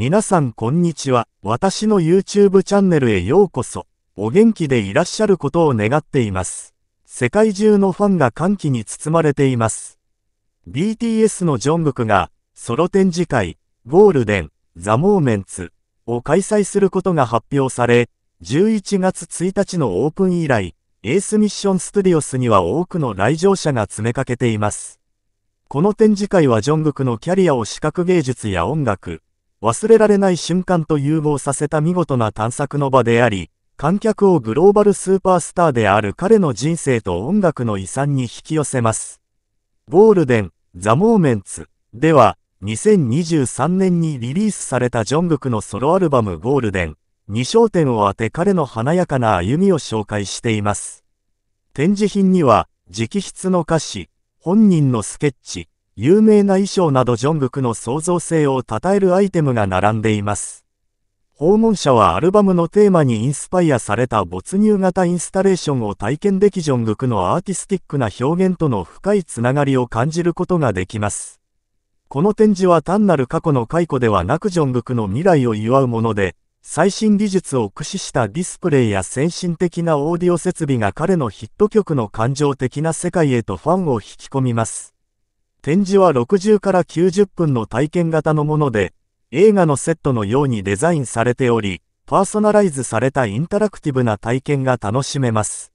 皆さんこんにちは。私の YouTube チャンネルへようこそ。お元気でいらっしゃることを願っています。世界中のファンが歓喜に包まれています。BTS のジョングクが、ソロ展示会、ゴールデン、ザ・モーメンツを開催することが発表され、11月1日のオープン以来、エースミッションストゥディオスには多くの来場者が詰めかけています。この展示会はジョングクのキャリアを視覚芸術や音楽、忘れられない瞬間と融合させた見事な探索の場であり、観客をグローバルスーパースターである彼の人生と音楽の遺産に引き寄せます。ゴールデン、ザ・モーメンツでは、2023年にリリースされたジョングクのソロアルバムゴールデン2焦点を当て彼の華やかな歩みを紹介しています。展示品には、直筆の歌詞、本人のスケッチ、有名な衣装などジョングクの創造性を称えるアイテムが並んでいます。訪問者はアルバムのテーマにインスパイアされた没入型インスタレーションを体験できジョングクのアーティスティックな表現との深いつながりを感じることができます。この展示は単なる過去の解雇ではなくジョングクの未来を祝うもので、最新技術を駆使したディスプレイや先進的なオーディオ設備が彼のヒット曲の感情的な世界へとファンを引き込みます。展示は60から90分の体験型のもので、映画のセットのようにデザインされており、パーソナライズされたインタラクティブな体験が楽しめます。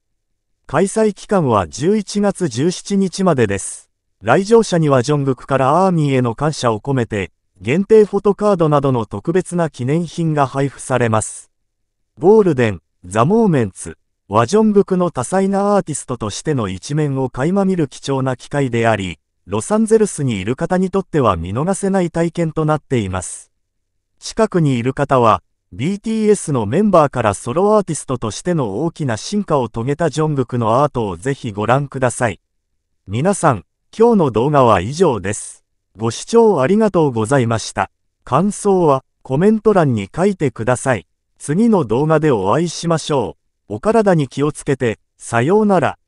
開催期間は11月17日までです。来場者にはジョングクからアーミーへの感謝を込めて、限定フォトカードなどの特別な記念品が配布されます。ゴールデン、ザ・モーメンツ、ワジョングクの多彩なアーティストとしての一面を垣間見る貴重な機会であり、ロサンゼルスにいる方にとっては見逃せない体験となっています。近くにいる方は、BTS のメンバーからソロアーティストとしての大きな進化を遂げたジョングクのアートをぜひご覧ください。皆さん、今日の動画は以上です。ご視聴ありがとうございました。感想はコメント欄に書いてください。次の動画でお会いしましょう。お体に気をつけて、さようなら。